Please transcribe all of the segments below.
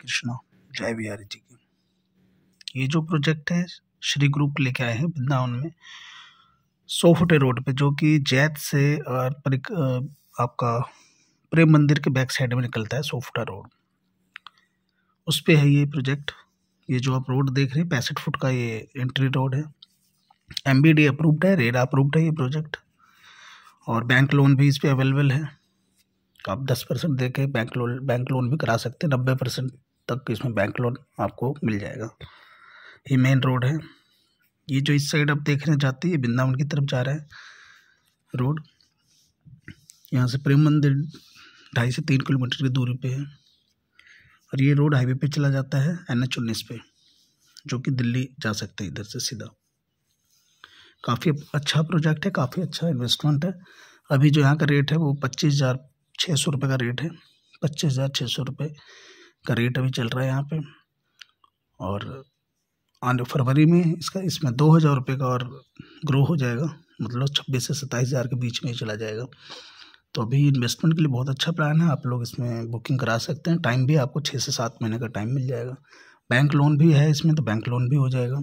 कृष्णा जय बिहारी जी की ये जो प्रोजेक्ट है श्री ग्रुप लेके आए हैं वृंदावन में सोफटे रोड पे जो कि जैत से और परिक, आपका प्रेम मंदिर के बैक साइड में निकलता है सोफटा रोड उस पर है ये प्रोजेक्ट ये जो आप रोड देख रहे हैं पैंसठ फुट का ये एंट्री रोड है एम बी डी अप्रूव्ड है रेरा अप्रूव्ड है ये प्रोजेक्ट और बैंक लोन भी इस पर अवेलेबल है आप दस परसेंट दे बैंक लोन बैंक लोन भी करा सकते हैं नब्बे परसेंट तक इसमें बैंक लोन आपको मिल जाएगा ये मेन रोड है ये जो इस साइड आप देखने जाते हैं ये वृंदावन की तरफ जा रहा है रोड यहाँ से प्रेम मंदिर ढाई से तीन किलोमीटर की दूरी पे है और ये रोड हाईवे पे चला जाता है एन एच उन्नीस पे जो कि दिल्ली जा सकते हैं इधर से सीधा काफ़ी अच्छा प्रोजेक्ट है काफ़ी अच्छा इन्वेस्टमेंट है अभी जो यहाँ का रेट है वो पच्चीस हज़ार छः सौ रुपये का रेट है पच्चीस हज़ार छः सौ रुपये का रेट अभी चल रहा है यहाँ पे और आने फरवरी में इसका इसमें दो हज़ार रुपये का और ग्रो हो जाएगा मतलब छब्बीस से सत्ताईस हज़ार के बीच में ही चला जाएगा तो अभी इन्वेस्टमेंट के लिए बहुत अच्छा प्लान है आप लोग इसमें बुकिंग करा सकते हैं टाइम भी आपको छः से सात महीने का टाइम मिल जाएगा बैंक लोन भी है इसमें तो बैंक लोन भी हो जाएगा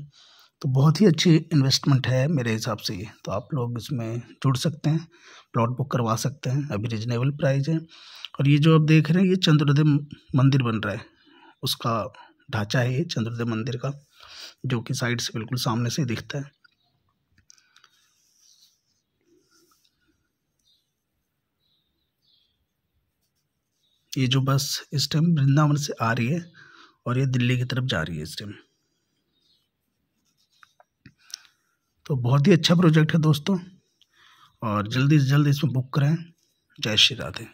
तो बहुत ही अच्छी इन्वेस्टमेंट है मेरे हिसाब से ये तो आप लोग इसमें जुड़ सकते हैं प्लॉट बुक करवा सकते हैं अभी रिजनेबल प्राइस है और ये जो आप देख रहे हैं ये चंद्रोदय मंदिर बन रहा है उसका ढांचा है ये चंद्रोदय मंदिर का जो कि साइड से बिल्कुल सामने से दिखता है ये जो बस इस टाइम वृंदावन से आ रही है और ये दिल्ली की तरफ जा रही है इस टाइम तो बहुत ही अच्छा प्रोजेक्ट है दोस्तों और जल्दी से जल्दी इसमें बुक करें जय श्री राधे